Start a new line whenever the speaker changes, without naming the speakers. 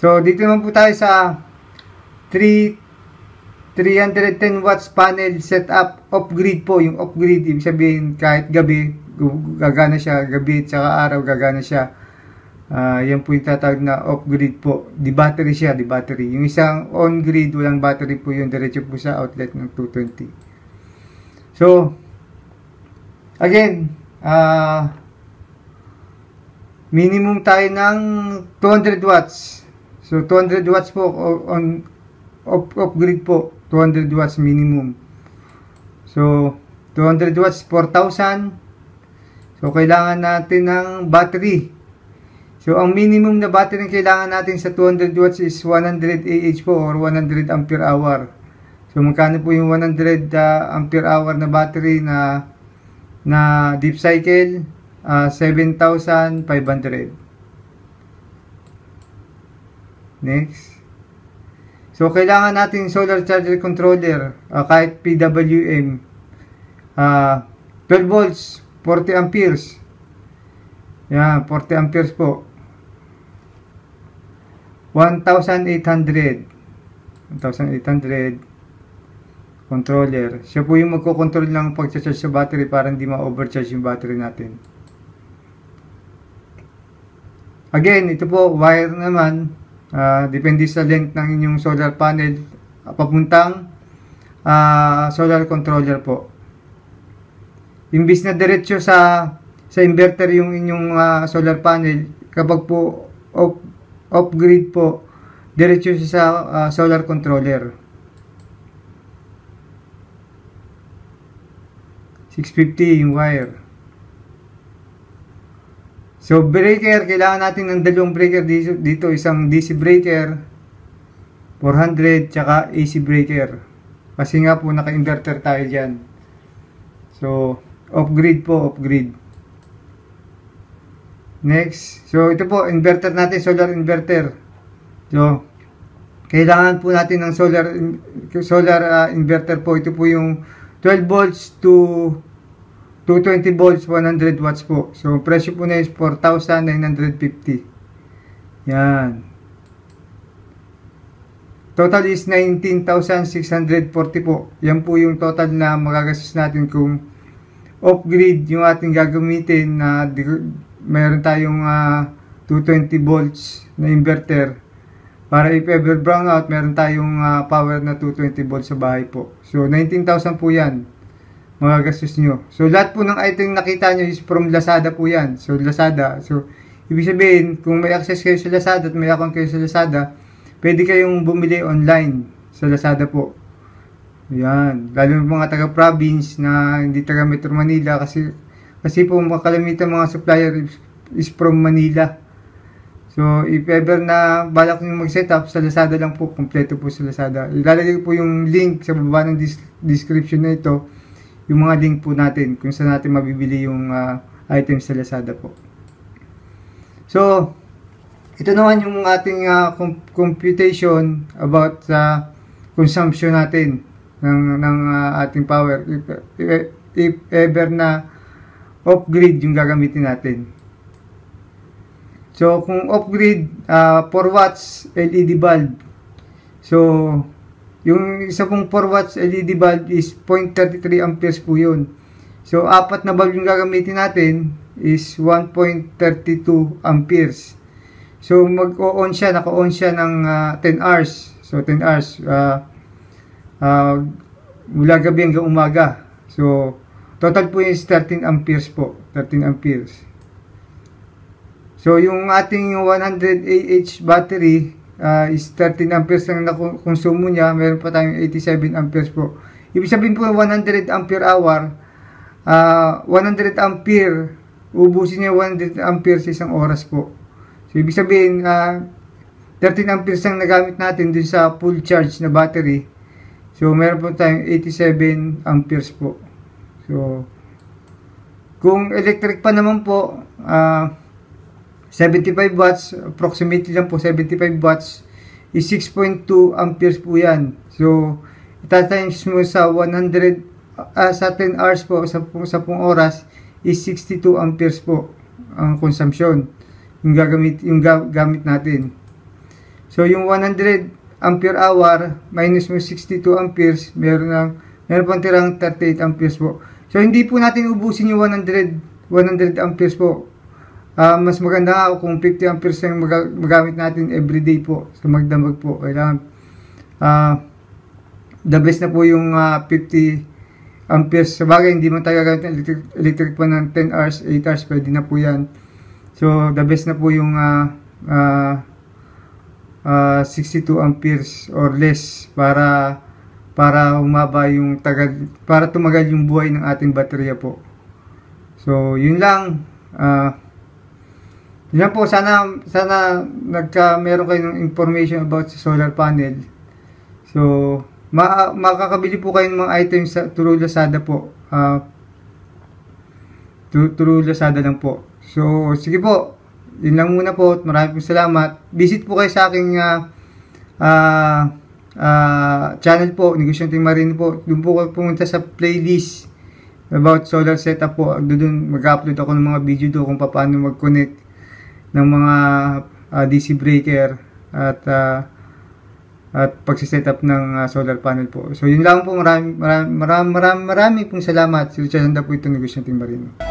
So, dito naman po tayo sa 3, 310 watts panel setup off-grid po. Yung off-grid, ibig sabihin kahit gabi, gagana siya, gabi at saka araw gagana siya. Uh, yan po yung tatawag na off-grid po. Di battery siya, di battery. Yung isang on-grid, walang battery po yun. Diretso po sa outlet ng 220. So, again, uh, minimum tayo ng 200 watts So 200 watts po on off, off grid po 200 watts minimum. So 200 watts 4,000. So kailangan natin ng battery. So ang minimum na battery na kailangan natin sa 200 watts is 100 Ah po or 100 ampere hour. So magkano po yung 100 uh, ah, ampere hour na battery na na deep cycle uh, ah, 7,500. Next. So, kailangan natin solar charger controller uh, kahit PWM. Uh, 12 volts, 40 amperes. Yan, 40 amperes po. 1,800. 1,800 controller. Siya po yung magkocontrol ng pag-charge sa battery para hindi ma-overcharge yung battery natin. Again, ito po, wire naman uh, depende sa length ng inyong solar panel ah, papuntang uh, solar controller po imbis na diretsyo sa sa inverter yung inyong uh, solar panel kapag po off, off po diretsyo sa uh, solar controller 650 yung wire So, breaker, kailangan natin ng dalawang breaker dito, isang DC breaker, 400, tsaka AC breaker. Kasi nga po, naka-inverter tayo diyan. So, off-grid po, off-grid. Next, so ito po, inverter natin, solar inverter. So, kailangan po natin ng solar solar uh, inverter po. Ito po yung 12 volts to 220 volts, 100 watts po. So, presyo po na is 4,950. Yan. Total is 19,640 po. Yan po yung total na magagastos natin kung off-grid yung ating gagamitin na mayroon tayong uh, ah, 220 volts na inverter. Para if ever brownout, mayroon tayong uh, power na 220 volts sa bahay po. So, 19,000 po yan mga gastos nyo. So, lahat po ng item nakita nyo is from Lazada po yan. So, Lazada. So, ibig sabihin, kung may access kayo sa Lazada at may account kayo sa Lazada, pwede kayong bumili online sa Lazada po. Yan. Lalo ng mga taga-province na hindi taga Metro Manila kasi kasi po makalamitan mga supplier is from Manila. So, if ever na balak nyo mag-setup, sa Lazada lang po, kompleto po sa Lazada. Ilalagay po yung link sa baba ng description na ito yung mga link po natin kung saan natin mabibili yung uh, items sa Lazada po. So, ito naman yung ating uh, computation about sa uh, consumption natin ng, ng uh, ating power if, if, eh, if ever na off-grid yung gagamitin natin. So, kung off-grid, uh, 4 watts LED bulb. So, yung isa kong 4 watts LED bulb is 0.33 amperes po yun. So, apat na bulb yung gagamitin natin is 1.32 amperes. So, mag-on siya, naka-on siya ng uh, ah, 10 hours. So, 10 hours. Uh, uh, mula gabi hanggang umaga. So, total po is 13 amperes po. 13 amperes. So, yung ating 100 Ah battery uh, is 13 amperes lang na konsumo niya, meron pa tayong 87 amperes po. Ibig sabihin po 100 ampere hour, uh, ah, 100 ampere, ubusin niya 100 ampere sa isang oras po. So ibig sabihin, uh, ah, 13 amperes ang nagamit natin dun sa full charge na battery. So meron po tayong 87 amperes po. So, kung electric pa naman po, ah, uh, 75 watts, approximately lang po 75 watts, is 6.2 amperes po yan. So, itatimes mo sa 100, uh, ah, sa 10 hours po, sa 10, oras, is 62 amperes po ang consumption. Yung, gagamit, yung ga, gamit natin. So, yung 100 ampere hour, minus mo 62 amperes, meron, ng, meron pang tirang 38 amperes po. So, hindi po natin ubusin yung 100, 100 amperes po uh, mas maganda ako kung 50 amperes yung mag magamit natin everyday po sa so magdamag po kailangan uh, the best na po yung uh, ah, 50 amperes sa bagay hindi man tayo gagamit electric, electric pa ng 10 hours 8 hours pwede na po yan so the best na po yung uh, uh, uh, 62 amperes or less para para humaba yung tagal para tumagal yung buhay ng ating baterya po so yun lang uh, yan po, sana, sana nagka, meron kayo ng information about sa solar panel. So, ma makakabili po kayo ng mga items sa Turo Lazada po. Uh, ah, Turo Lazada lang po. So, sige po. Yun lang muna po. Maraming salamat. Visit po kayo sa aking uh, uh, uh, channel po, Negosyante Marine po. Doon po kayo pumunta sa playlist about solar setup po. Doon mag-upload ako ng mga video doon kung paano mag-connect ng mga uh, ah, DC breaker at uh, at pagsiset-up ng uh, solar panel po. So yun lang po, maraming maraming maraming maraming pong salamat. Si Richard Handa po itong negosyo negosyanteng Marino.